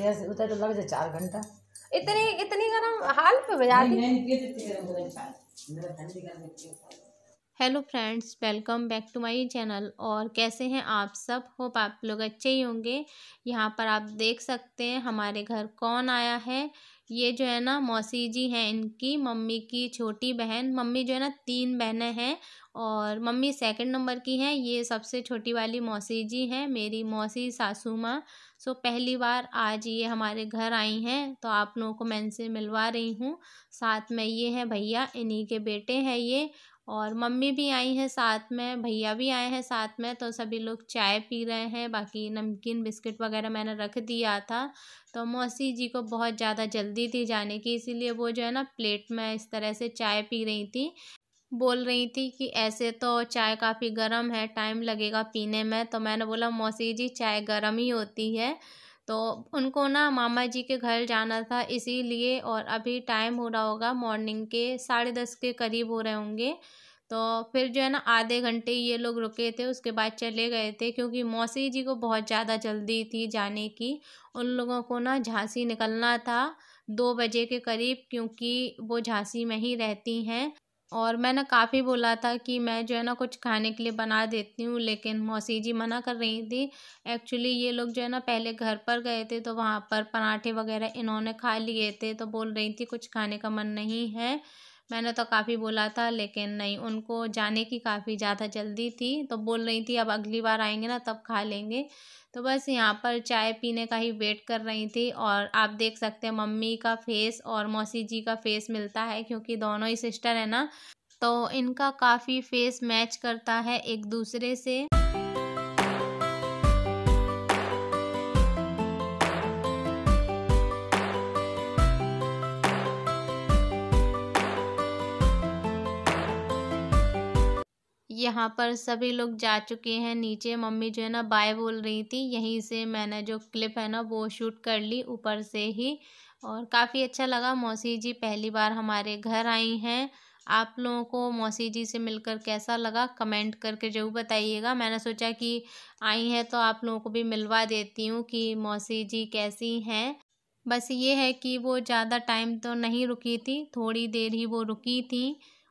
यहाँ से उतर तो लग जाए चार घंटा इतनी इतनी गर्म हाल पे बजा दी hello friends welcome back to my channel और कैसे हैं आप सब होप आप लोग अच्छे ही होंगे यहाँ पर आप देख सकते हैं हमारे घर कौन आया है ये जो है ना मौसी जी हैं इनकी मम्मी की छोटी बहन मम्मी जो है ना तीन बहनें हैं और मम्मी सेकंड नंबर की हैं ये सबसे छोटी वाली मौसी जी हैं मेरी मौसी सासू माँ सो पहली बार आज ये हमारे घर आई हैं तो आप लोगों को मैं इनसे मिलवा रही हूँ साथ में ये हैं भैया इन्हीं के बेटे हैं ये और मम्मी भी आई हैं साथ में भैया भी आए हैं साथ में तो सभी लोग चाय पी रहे हैं बाकी नमकीन बिस्किट वगैरह मैंने रख दिया था तो मौसी जी को बहुत ज़्यादा जल्दी थी जाने की इसीलिए वो जो है ना प्लेट में इस तरह से चाय पी रही थी बोल रही थी कि ऐसे तो चाय काफ़ी गर्म है टाइम लगेगा पीने में तो मैंने बोला मौसी जी चाय गर्म ही होती है तो उनको ना मामा जी के घर जाना था इसीलिए और अभी टाइम हो रहा होगा मॉर्निंग के साढ़े दस के करीब हो रहे होंगे तो फिर जो है ना आधे घंटे ये लोग रुके थे उसके बाद चले गए थे क्योंकि मौसी जी को बहुत ज़्यादा जल्दी थी जाने की उन लोगों को ना झांसी निकलना था दो बजे के करीब क्योंकि वो झांसी में ही रहती हैं और मैंने काफ़ी बोला था कि मैं जो है ना कुछ खाने के लिए बना देती हूँ लेकिन मौसी जी मना कर रही थी एक्चुअली ये लोग जो है ना पहले घर पर गए थे तो वहाँ पर पराठे वगैरह इन्होंने खा लिए थे तो बोल रही थी कुछ खाने का मन नहीं है मैंने तो काफ़ी बोला था लेकिन नहीं उनको जाने की काफ़ी ज़्यादा जल्दी थी तो बोल रही थी अब अगली बार आएंगे ना तब खा लेंगे तो बस यहाँ पर चाय पीने का ही वेट कर रही थी और आप देख सकते हैं मम्मी का फेस और मौसी जी का फेस मिलता है क्योंकि दोनों ही सिस्टर है ना तो इनका काफ़ी फेस मैच करता है एक दूसरे से यहाँ पर सभी लोग जा चुके हैं नीचे मम्मी जो है ना बाय बोल रही थी यहीं से मैंने जो क्लिप है ना वो शूट कर ली ऊपर से ही और काफ़ी अच्छा लगा मौसी जी पहली बार हमारे घर आई हैं आप लोगों को मौसी जी से मिलकर कैसा लगा कमेंट करके जरूर बताइएगा मैंने सोचा कि आई हैं तो आप लोगों को भी मिलवा देती हूँ कि मौसी जी कैसी हैं बस ये है कि वो ज़्यादा टाइम तो नहीं रुकी थी थोड़ी देर ही वो रुकी थी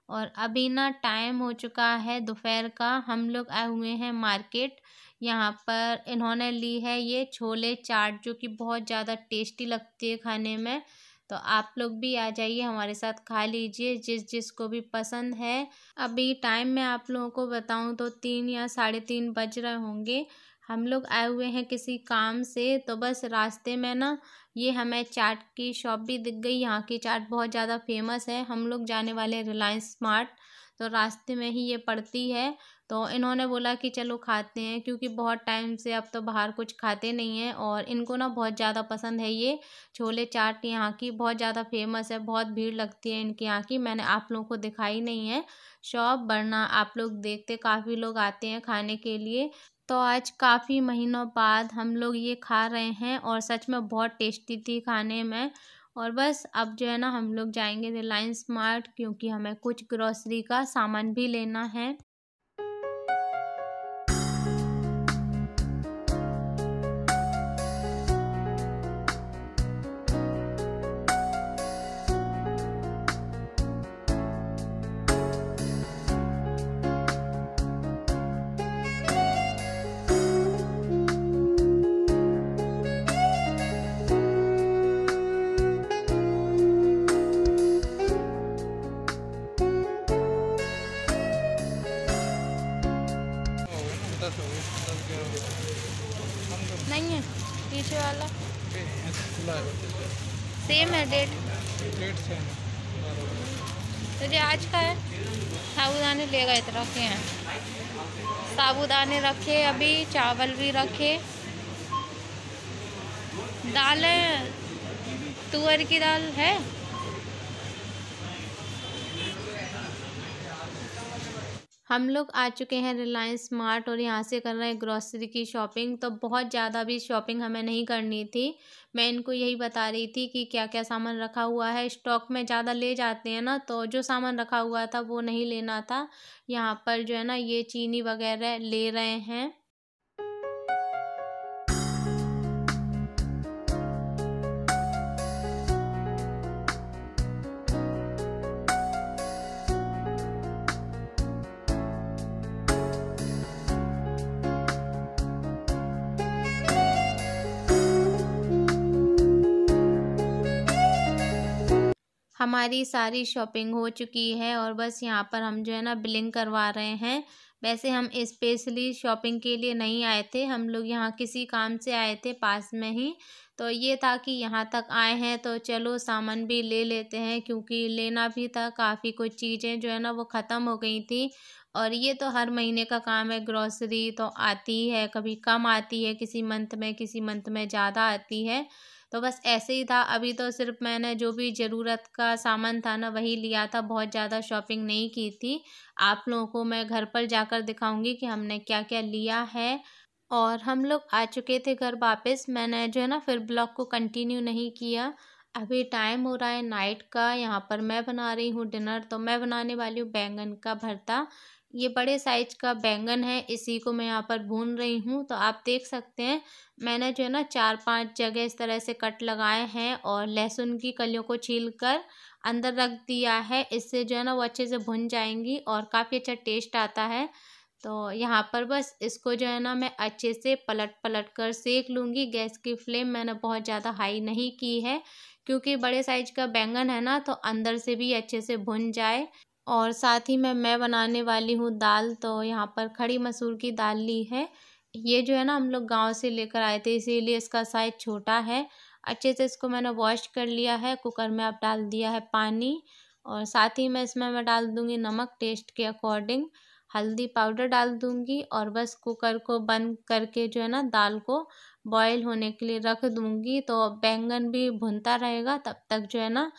और अभी ना टाइम हो चुका है दोपहर का हम लोग आए हुए हैं मार्केट यहाँ पर इन्होंने ली है ये छोले चाट जो कि बहुत ज़्यादा टेस्टी लगती है खाने में तो आप लोग भी आ जाइए हमारे साथ खा लीजिए जिस जिसको भी पसंद है अभी टाइम मैं आप लोगों को बताऊं तो तीन या साढ़े तीन बज रहे होंगे हम लोग आए हुए हैं किसी काम से तो बस रास्ते में ना ये हमें चाट की शॉप भी दिख गई यहाँ की चाट बहुत ज़्यादा फेमस है हम लोग जाने वाले रिलायंस स्मार्ट तो रास्ते में ही ये पड़ती है तो इन्होंने बोला कि चलो खाते हैं क्योंकि बहुत टाइम से अब तो बाहर कुछ खाते नहीं हैं और इनको ना बहुत ज़्यादा पसंद है ये छोले चाट यहाँ की बहुत ज़्यादा फेमस है बहुत भीड़ लगती है इनके यहाँ की मैंने आप लोगों को दिखाई नहीं है शॉप वरना आप लोग देखते काफ़ी लोग आते हैं खाने के लिए तो आज काफ़ी महीनों बाद हम लोग ये खा रहे हैं और सच में बहुत टेस्टी थी खाने में और बस अब जो है ना हम लोग जाएंगे रिलायंस मार्ट क्योंकि हमें कुछ ग्रॉसरी का सामान भी लेना है नहीं है पीछे वाला सेम है डेट डेट सेम तो ये आज का है साबुदाने ले गए तो रखे हैं साबुदाने रखे अभी चावल भी रखे दाल तुअर की दाल है हम लोग आ चुके हैं रिलायंस स्मार्ट और यहाँ से कर रहे हैं ग्रॉसरी की शॉपिंग तो बहुत ज़्यादा भी शॉपिंग हमें नहीं करनी थी मैं इनको यही बता रही थी कि क्या क्या सामान रखा हुआ है स्टॉक में ज़्यादा ले जाते हैं ना तो जो सामान रखा हुआ था वो नहीं लेना था यहाँ पर जो है ना ये चीनी वगैरह ले रहे हैं हमारी सारी शॉपिंग हो चुकी है और बस यहाँ पर हम जो है ना बिलिंग करवा रहे हैं वैसे हम इस्पेशली शॉपिंग के लिए नहीं आए थे हम लोग यहाँ किसी काम से आए थे पास में ही तो ये था कि यहाँ तक आए हैं तो चलो सामान भी ले लेते हैं क्योंकि लेना भी था काफ़ी कुछ चीज़ें जो है ना वो ख़त्म हो गई थी और ये तो हर महीने का काम है ग्रॉसरी तो आती है कभी कम आती है किसी मंथ में किसी मंथ में ज़्यादा आती है तो बस ऐसे ही था अभी तो सिर्फ मैंने जो भी ज़रूरत का सामान था ना वही लिया था बहुत ज़्यादा शॉपिंग नहीं की थी आप लोगों को मैं घर पर जाकर दिखाऊंगी कि हमने क्या क्या लिया है और हम लोग आ चुके थे घर वापस मैंने जो है ना फिर ब्लॉग को कंटिन्यू नहीं किया अभी टाइम हो रहा है नाइट का यहाँ पर मैं बना रही हूँ डिनर तो मैं बनाने वाली हूँ बैंगन का भरता ये बड़े साइज का बैंगन है इसी को मैं यहाँ पर भून रही हूँ तो आप देख सकते हैं मैंने जो है ना चार पांच जगह इस तरह से कट लगाए हैं और लहसुन की कलियों को छील कर अंदर रख दिया है इससे जो है ना वो अच्छे से भुन जाएंगी और काफ़ी अच्छा टेस्ट आता है तो यहाँ पर बस इसको जो है ना मैं अच्छे से पलट पलट कर सेक लूँगी गैस की फ्लेम मैंने बहुत ज़्यादा हाई नहीं की है क्योंकि बड़े साइज का बैंगन है ना तो अंदर से भी अच्छे से भुन जाए और साथ ही में मैं बनाने वाली हूँ दाल तो यहाँ पर खड़ी मसूर की दाल ली है ये जो है ना हम लोग गांव से लेकर आए थे इसीलिए इसका साइज़ छोटा है अच्छे से इसको मैंने वॉश कर लिया है कुकर में अब डाल दिया है पानी और साथ ही मैं इसमें मैं डाल दूँगी नमक टेस्ट के अकॉर्डिंग हल्दी पाउडर डाल दूँगी और बस कुकर को बंद करके जो है ना दाल को बॉयल होने के लिए रख दूँगी तो बैंगन भी भुनता रहेगा तब तक जो है ना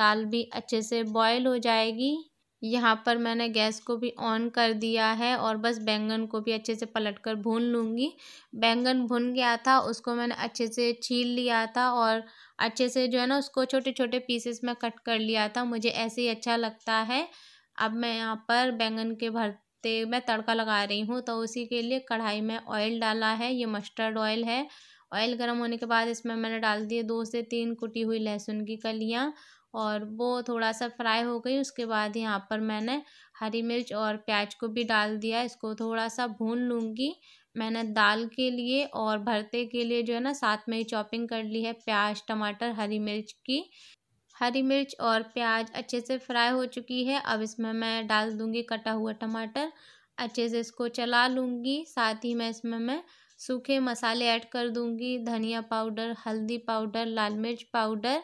दाल भी अच्छे से बॉयल हो जाएगी यहाँ पर मैंने गैस को भी ऑन कर दिया है और बस बैंगन को भी अच्छे से पलट कर भून लूँगी बैंगन भुन गया था उसको मैंने अच्छे से छील लिया था और अच्छे से जो है ना उसको छोटे छोटे पीसेस में कट कर लिया था मुझे ऐसे ही अच्छा लगता है अब मैं यहाँ पर बैंगन के भरते में तड़का लगा रही हूँ तो उसी के लिए कढ़ाई में ऑयल डाला है ये मस्टर्ड ऑयल है ऑयल गर्म होने के बाद इसमें मैंने डाल दिए दो से तीन कुटी हुई लहसुन की कलियाँ और वो थोड़ा सा फ्राई हो गई उसके बाद यहाँ पर मैंने हरी मिर्च और प्याज को भी डाल दिया इसको थोड़ा सा भून लूँगी मैंने दाल के लिए और भरते के लिए जो है ना साथ में ही चॉपिंग कर ली है प्याज टमाटर हरी मिर्च की हरी मिर्च और प्याज अच्छे से फ्राई हो चुकी है अब इसमें मैं डाल दूँगी कटा हुआ टमाटर अच्छे से इसको चला लूँगी साथ ही मैं इसमें मैं सूखे मसाले ऐड कर दूँगी धनिया पाउडर हल्दी पाउडर लाल मिर्च पाउडर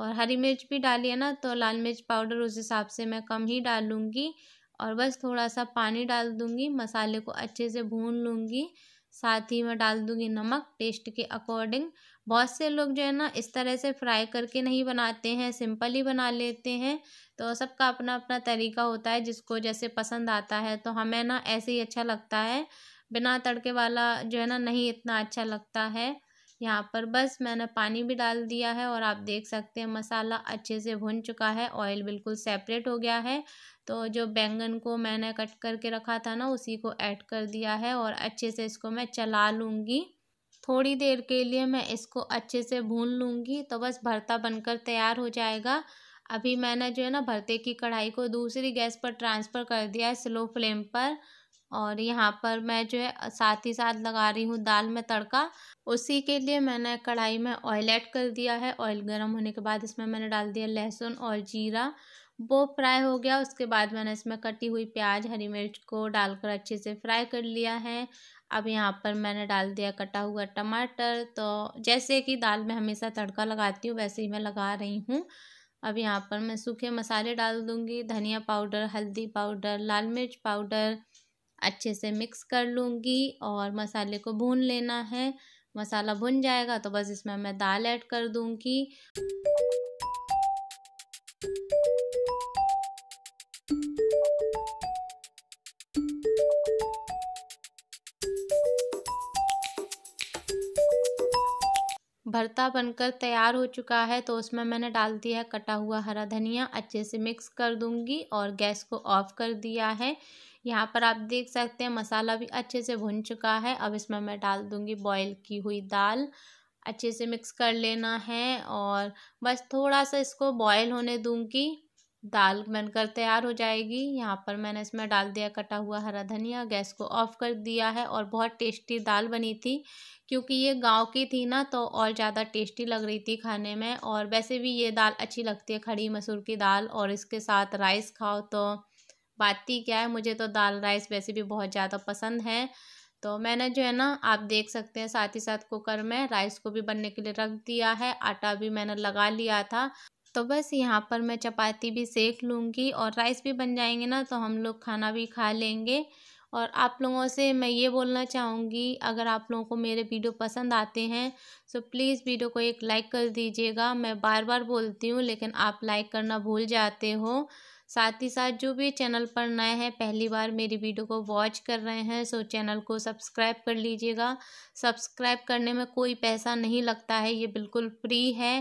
और हरी मिर्च भी डाली है ना तो लाल मिर्च पाउडर उस हिसाब से मैं कम ही डालूँगी और बस थोड़ा सा पानी डाल दूँगी मसाले को अच्छे से भून लूँगी साथ ही मैं डाल दूँगी नमक टेस्ट के अकॉर्डिंग बहुत से लोग जो है ना इस तरह से फ्राई करके नहीं बनाते हैं सिंपल ही बना लेते हैं तो सबका अपना अपना तरीका होता है जिसको जैसे पसंद आता है तो हमें ना ऐसे ही अच्छा लगता है बिना तड़के वाला जो है ना नहीं इतना अच्छा लगता है यहाँ पर बस मैंने पानी भी डाल दिया है और आप देख सकते हैं मसाला अच्छे से भुन चुका है ऑयल बिल्कुल सेपरेट हो गया है तो जो बैंगन को मैंने कट करके रखा था ना उसी को ऐड कर दिया है और अच्छे से इसको मैं चला लूँगी थोड़ी देर के लिए मैं इसको अच्छे से भून लूँगी तो बस भरता बनकर तैयार हो जाएगा अभी मैंने जो है ना भरते की कढ़ाई को दूसरी गैस पर ट्रांसफ़र कर दिया है स्लो फ्लेम पर और यहाँ पर मैं जो है साथ ही साथ लगा रही हूँ दाल में तड़का उसी के लिए मैंने कढ़ाई में ऑयल ऐड कर दिया है ऑयल गर्म होने के बाद इसमें मैंने डाल दिया लहसुन और जीरा वो फ्राई हो गया उसके बाद मैंने इसमें कटी हुई प्याज हरी मिर्च को डालकर अच्छे से फ्राई कर लिया है अब यहाँ पर मैंने डाल दिया कटा हुआ टमाटर तो जैसे कि दाल में हमेशा तड़का लगाती हूँ वैसे ही मैं लगा रही हूँ अब यहाँ पर मैं सूखे मसाले डाल दूँगी धनिया पाउडर हल्दी पाउडर लाल मिर्च पाउडर अच्छे से मिक्स कर लूँगी और मसाले को भून लेना है मसाला भुन जाएगा तो बस इसमें मैं दाल ऐड कर दूँगी भरता बनकर तैयार हो चुका है तो उसमें मैंने डाल दिया है कटा हुआ हरा धनिया अच्छे से मिक्स कर दूंगी और गैस को ऑफ कर दिया है यहाँ पर आप देख सकते हैं मसाला भी अच्छे से भुन चुका है अब इसमें मैं डाल दूँगी बॉयल की हुई दाल अच्छे से मिक्स कर लेना है और बस थोड़ा सा इसको बॉयल होने दूँगी दाल बनकर तैयार हो जाएगी यहाँ पर मैंने इसमें डाल दिया कटा हुआ हरा धनिया गैस को ऑफ कर दिया है और बहुत टेस्टी दाल बनी थी क्योंकि ये गांव की थी ना तो और ज़्यादा टेस्टी लग रही थी खाने में और वैसे भी ये दाल अच्छी लगती है खड़ी मसूर की दाल और इसके साथ राइस खाओ तो बात ही क्या है मुझे तो दाल राइस वैसे भी बहुत ज़्यादा पसंद है तो मैंने जो है ना आप देख सकते हैं साथ ही साथ कुकर में राइस को भी बनने के लिए रख दिया है आटा भी मैंने लगा लिया था तो बस यहाँ पर मैं चपाती भी सेक लूँगी और राइस भी बन जाएंगे ना तो हम लोग खाना भी खा लेंगे और आप लोगों से मैं ये बोलना चाहूँगी अगर आप लोगों को मेरे वीडियो पसंद आते हैं तो प्लीज़ वीडियो को एक लाइक कर दीजिएगा मैं बार बार बोलती हूँ लेकिन आप लाइक करना भूल जाते हो साथ ही साथ जो भी चैनल पर नए हैं पहली बार मेरी वीडियो को वॉच कर रहे हैं सो चैनल को सब्सक्राइब कर लीजिएगा सब्सक्राइब करने में कोई पैसा नहीं लगता है ये बिल्कुल फ्री है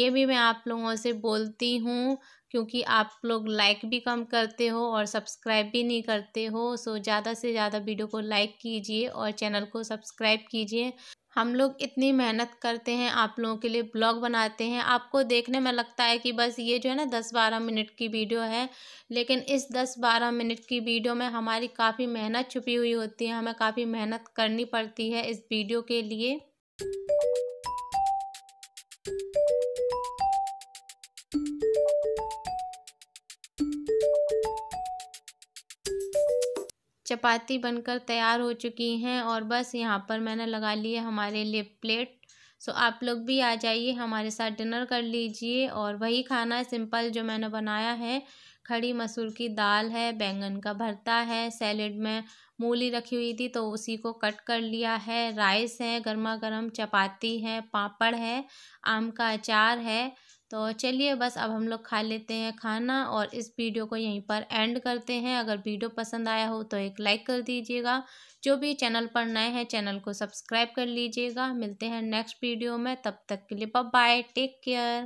ये भी मैं आप लोगों से बोलती हूँ क्योंकि आप लोग लाइक भी कम करते हो और सब्सक्राइब भी नहीं करते हो सो ज़्यादा से ज़्यादा वीडियो को लाइक कीजिए और चैनल को सब्सक्राइब कीजिए हम लोग इतनी मेहनत करते हैं आप लोगों के लिए ब्लॉग बनाते हैं आपको देखने में लगता है कि बस ये जो है ना दस बारह मिनट की वीडियो है लेकिन इस दस बारह मिनट की वीडियो में हमारी काफ़ी मेहनत छुपी हुई होती है हमें काफ़ी मेहनत करनी पड़ती है इस वीडियो के लिए चपाती बनकर तैयार हो चुकी हैं और बस यहाँ पर मैंने लगा लिए हमारे लिए प्लेट सो आप लोग भी आ जाइए हमारे साथ डिनर कर लीजिए और वही खाना है सिंपल जो मैंने बनाया है खड़ी मसूर की दाल है बैंगन का भरता है सैलेड में मूली रखी हुई थी तो उसी को कट कर लिया है राइस है गर्मा गर्म चपाती है पापड़ है आम का अचार है तो चलिए बस अब हम लोग खा लेते हैं खाना और इस वीडियो को यहीं पर एंड करते हैं अगर वीडियो पसंद आया हो तो एक लाइक कर दीजिएगा जो भी चैनल पर नए हैं चैनल को सब्सक्राइब कर लीजिएगा मिलते हैं नेक्स्ट वीडियो में तब तक के लिए बाय टेक केयर